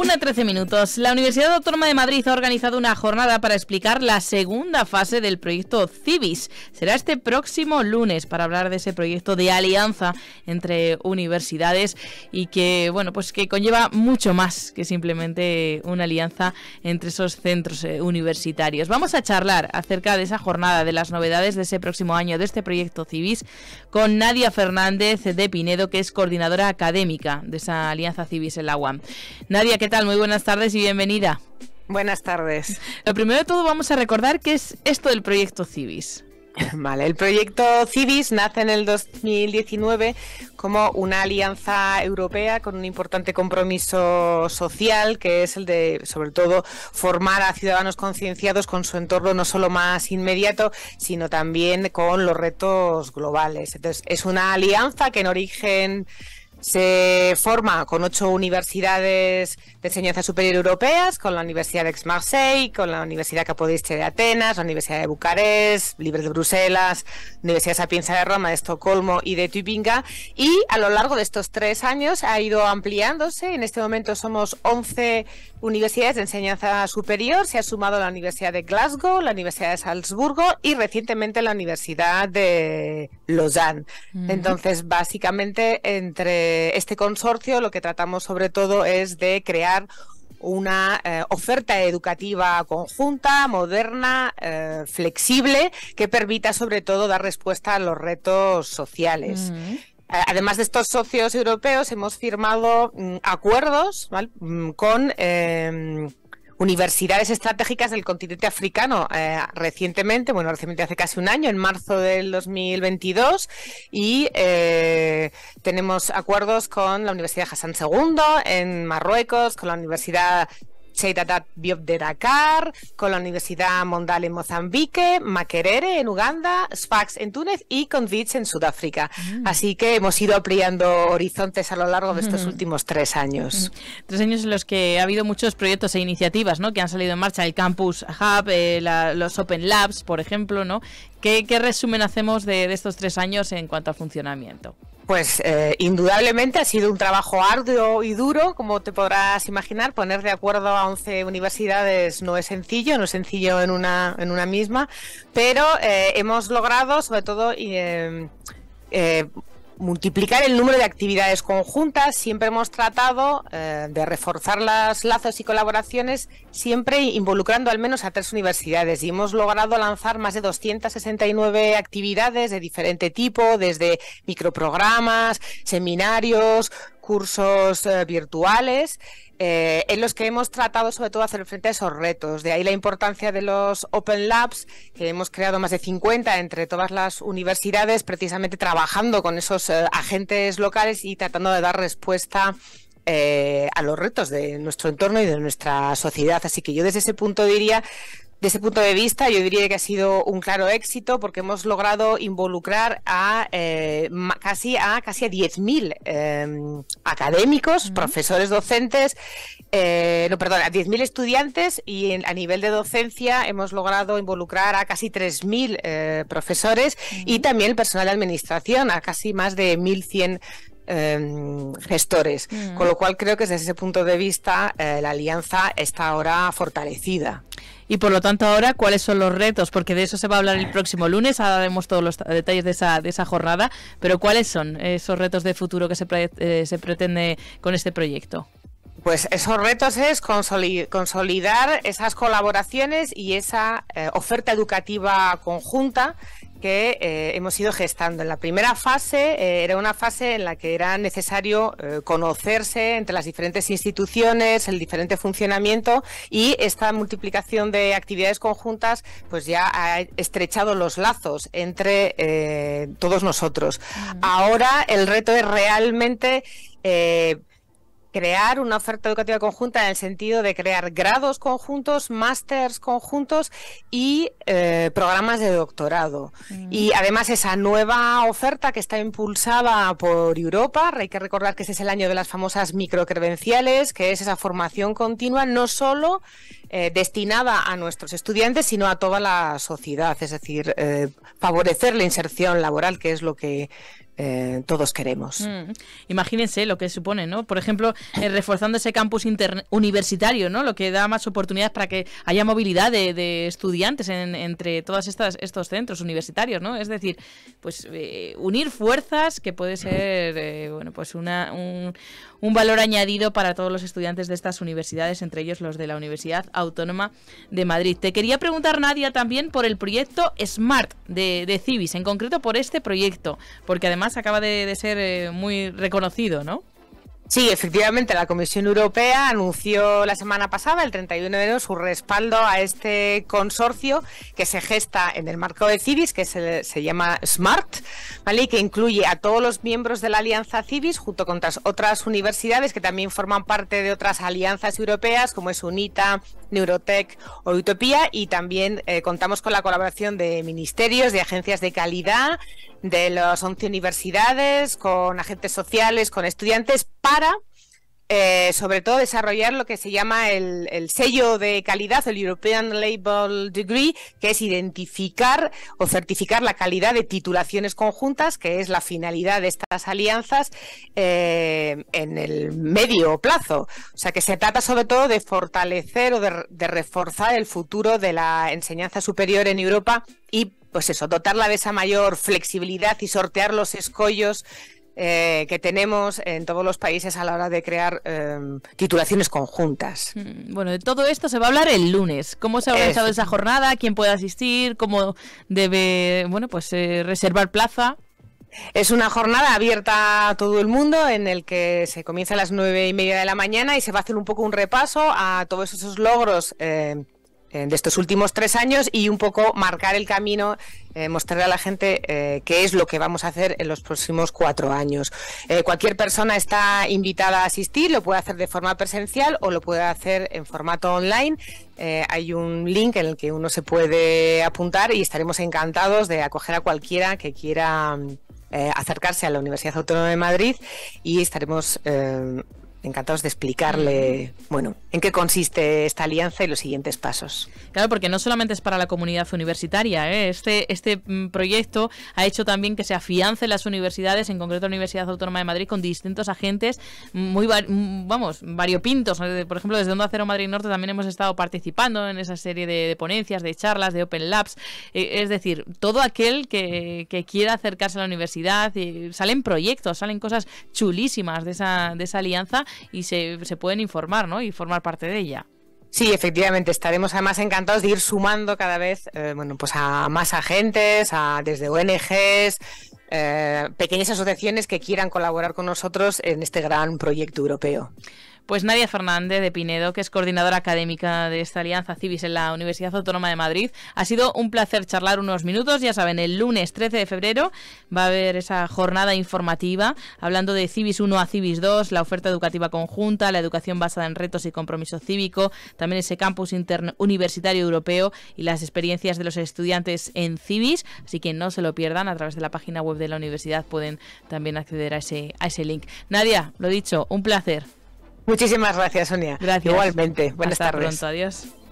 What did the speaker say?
Una 13 minutos. La Universidad Autónoma de Madrid ha organizado una jornada para explicar la segunda fase del proyecto CIVIS. Será este próximo lunes para hablar de ese proyecto de alianza entre universidades y que, bueno, pues que conlleva mucho más que simplemente una alianza entre esos centros eh, universitarios. Vamos a charlar acerca de esa jornada, de las novedades de ese próximo año, de este proyecto CIVIS, con Nadia Fernández de Pinedo, que es coordinadora académica de esa alianza CIVIS en la UAM. Nadia, ¿qué ¿qué tal? Muy buenas tardes y bienvenida. Buenas tardes. Lo primero de todo vamos a recordar qué es esto del proyecto Civis. Vale, el proyecto Civis nace en el 2019 como una alianza europea con un importante compromiso social que es el de, sobre todo, formar a ciudadanos concienciados con su entorno no solo más inmediato, sino también con los retos globales. Entonces, es una alianza que en origen se forma con ocho universidades de enseñanza superior europeas, con la Universidad de Aix-Marseille, con la Universidad Capodiste de Atenas, la Universidad de Bucarest, Libre de Bruselas, Universidad Sapienza de Roma, de Estocolmo y de Tübingen Y a lo largo de estos tres años ha ido ampliándose. En este momento somos 11 universidades de enseñanza superior. Se ha sumado la Universidad de Glasgow, la Universidad de Salzburgo y recientemente la Universidad de Lausanne. Entonces, básicamente entre eh, este consorcio lo que tratamos sobre todo es de crear una eh, oferta educativa conjunta, moderna, eh, flexible, que permita sobre todo dar respuesta a los retos sociales. Además de estos socios europeos, hemos firmado mm, acuerdos mm, con em, universidades estratégicas del continente africano eh, recientemente, bueno, recientemente hace casi un año, en marzo del 2022, y eh, tenemos acuerdos con la Universidad Hassan II en Marruecos, con la Universidad Cheidadat Biop de Dakar, con la Universidad Mondal en Mozambique, Makerere en Uganda, Sfax en Túnez y Convits en Sudáfrica. Mm. Así que hemos ido ampliando horizontes a lo largo de estos mm. últimos tres años. Mm. Tres años en los que ha habido muchos proyectos e iniciativas que han salido en marcha, el Campus Hub, eh, los Open Labs, por ejemplo. ¿no? ¿Qué, resumen hacemos de, de estos tres años en cuanto a funcionamiento? Pues eh, indudablemente ha sido un trabajo arduo y duro, como te podrás imaginar, poner de acuerdo a 11 universidades no es sencillo, no es sencillo en una, en una misma, pero eh, hemos logrado sobre todo eh, multiplicar el número de actividades conjuntas. Siempre hemos tratado eh, de reforzar las lazos y colaboraciones, siempre involucrando al menos a tres universidades. Y hemos logrado lanzar más de 269 actividades de diferente tipo, desde microprogramas, seminarios, cursos eh, virtuales. Eh, en los que hemos tratado sobre todo hacer frente a esos retos. De ahí la importancia de los Open Labs, que hemos creado más de 50 entre todas las universidades, precisamente trabajando con esos eh, agentes locales y tratando de dar respuesta eh, a los retos de nuestro entorno y de nuestra sociedad. Así que yo desde ese punto diría desde ese punto de vista, yo diría que ha sido un claro éxito porque hemos logrado involucrar a eh, casi a casi 10.000 em, académicos, profesores, docentes, eh, no, perdón, a 10.000 estudiantes y a nivel de docencia hemos logrado involucrar a casi 3.000 eh, profesores y también personal de administración, a casi más de 1.100 em, gestores, con lo cual creo que desde ese punto de vista eh, la alianza está ahora fortalecida y por lo tanto ahora cuáles son los retos, porque de eso se va a hablar el próximo lunes, ahora veremos todos los detalles de esa, de esa jornada, pero cuáles son esos retos de futuro que se, eh, pretende con este proyecto. Pues esos retos es consolidar esas colaboraciones y esa eh, oferta educativa conjunta que eh, hemos ido gestando. En la primera fase eh, era una fase en la que era necesario eh, conocerse entre las diferentes instituciones, el diferente funcionamiento y esta multiplicación de actividades conjuntas pues ya ha estrechado los lazos entre todos nosotros. Ahora el reto es realmente crear una oferta educativa conjunta en el sentido de crear grados conjuntos, másters conjuntos y eh, programas de doctorado. Mm. Y además esa nueva oferta que está impulsada por Europa, hay que recordar que ese es el año de las famosas microcredenciales, que es esa formación continua no solo eh, destinada a nuestros estudiantes, sino a toda la sociedad, es decir, eh, favorecer la inserción laboral, que es lo que eh, todos queremos. Mm. Imagínense lo que supone, ¿no? Por ejemplo, eh, reforzando ese campus universitario, ¿no? Lo que da más oportunidades para que haya movilidad de, estudiantes en, entre todos estos centros universitarios, ¿no? Es decir, pues eh, unir fuerzas que puede ser, bueno, pues una, un, un valor añadido para todos los estudiantes de estas universidades, entre ellos los de la Universidad Autónoma de Madrid. Te quería preguntar, Nadia, también por el proyecto SMART de, de Civis, en concreto por este proyecto, porque además acaba de, ser eh, muy reconocido, ¿no? Sí, efectivamente, la Comisión Europea anunció la semana pasada, el 31 de enero, su respaldo a este consorcio que se gesta en el marco de CIVIS, que se, llama SMART, ¿vale? y que incluye a todos los miembros de la Alianza CIVIS, junto con otras, universidades que también forman parte de otras alianzas europeas, como es UNITA, Neurotech o Utopía, y también eh, contamos con la colaboración de ministerios, de agencias de calidad, de las 11 universidades, con agentes sociales, con estudiantes para eh, sobre todo desarrollar lo que se llama el, sello de calidad, el European Label Degree, que es identificar o certificar la calidad de titulaciones conjuntas, que es la finalidad de estas alianzas eh, en el medio plazo. O sea que se trata sobre todo de fortalecer o de, de reforzar el futuro de la enseñanza superior en Europa y pues eso, dotarla de esa mayor flexibilidad y sortear los escollos eh, que tenemos en todos los países a la hora de crear eh, titulaciones conjuntas. Mm, bueno, de todo esto se va a hablar el lunes. ¿Cómo se ha organizado esa jornada? ¿Quién puede asistir? ¿Cómo debe bueno, pues, eh, reservar plaza? Es una jornada abierta a todo el mundo en el que se comienza a las nueve y media de la mañana y se va a hacer un poco un repaso a todos esos logros eh, de estos últimos tres años y un poco marcar el camino, eh, mostrarle a la gente eh, qué es lo que vamos a hacer en los próximos cuatro años. cualquier persona está invitada a asistir, lo puede hacer de forma presencial o lo puede hacer en formato online. hay un link en el que uno se puede apuntar y estaremos encantados de acoger a cualquiera que quiera mm, acercarse a la Universidad Autónoma de Madrid y estaremos encantados de explicarle, bueno, en qué consiste esta alianza y los siguientes pasos. Claro, porque no solamente es para la comunidad universitaria, ¿eh? este, este mm, proyecto ha hecho también que se afiancen las universidades, en concreto la Universidad Autónoma de Madrid, con distintos agentes muy, mm, vamos, variopintos. Por ejemplo, desde Onda Acero Madrid Norte también hemos estado participando en esa serie de, ponencias, de charlas, de Open Labs. Eh, es decir, todo aquel que, quiera acercarse a la universidad, eh, salen proyectos, salen cosas chulísimas de esa, de esa alianza y se, pueden informar, Y formar parte de ella. Sí, efectivamente, estaremos además encantados de ir sumando cada vez eh, pues a más agentes, a, desde ONGs, eh, pequeñas asociaciones que quieran colaborar con nosotros en este gran proyecto europeo. Pues Nadia Fernández de Pinedo, que es coordinadora académica de esta alianza Civis en la Universidad Autónoma de Madrid. Ha sido un placer charlar unos minutos. Ya saben, el lunes 13 de febrero va a haber esa jornada informativa hablando de Civis 1 a Civis 2, la oferta educativa conjunta, la educación basada en retos y compromiso cívico, también ese campus universitario europeo y las experiencias de los estudiantes en Civis. Así que no se lo pierdan. A través de la página web de la universidad pueden también acceder a ese, a ese link. Nadia, lo dicho, un placer. Muchísimas gracias, Sonia. Gracias. Igualmente. Buenas Hasta tardes. pronto. Adiós.